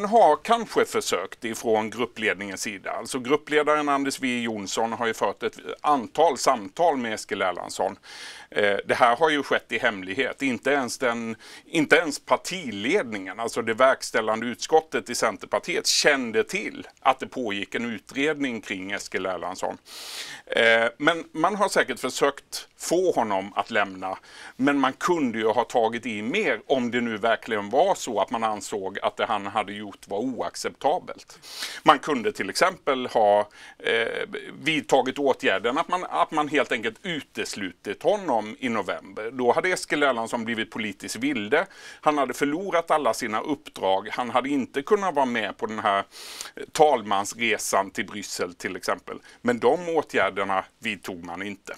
Man har kanske försökt ifrån gruppledningens sida. Alltså gruppledaren Anders W Jonsson har ju fört ett antal samtal med Eskil Erlandsson. Eh, det här har ju skett i hemlighet. Inte ens, den, inte ens partiledningen, alltså det verkställande utskottet i Centerpartiet, kände till att det pågick en utredning kring Eskil Erlandsson. Eh, men man har säkert försökt få honom att lämna. Men man kunde ju ha tagit i mer om det nu verkligen var så att man ansåg att det han hade gjort gjort var oacceptabelt. Man kunde till exempel ha eh, vidtagit åtgärden att man, att man helt enkelt uteslutit honom i november. Då hade Eskil Erlandsson blivit politisk vilde. Han hade förlorat alla sina uppdrag. Han hade inte kunnat vara med på den här eh, talmansresan till Bryssel till exempel. Men de åtgärderna vidtog man inte.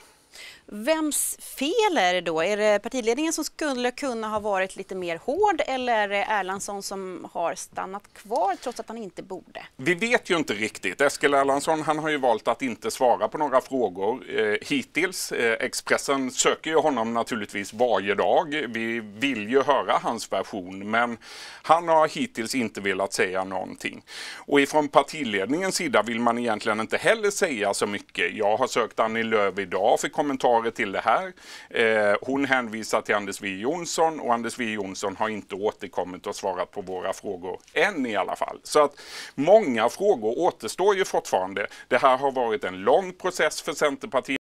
Vems fel är det då? Är det partiledningen som skulle kunna ha varit lite mer hård eller är det Erlandsson som har stannat kvar trots att han inte borde? Vi vet ju inte riktigt. Eskil Erlandsson han har ju valt att inte svara på några frågor eh, hittills. Eh, Expressen söker ju honom naturligtvis varje dag. Vi vill ju höra hans version men han har hittills inte velat säga någonting. Och ifrån partiledningens sida vill man egentligen inte heller säga så mycket. Jag har sökt Annie Lööf idag för kommentarer till det här. Eh, hon hänvisar till Anders W Jonsson och Anders W Jonsson har inte återkommit och svarat på våra frågor än i alla fall. Så att många frågor återstår ju fortfarande. Det här har varit en lång process för Centerpartiet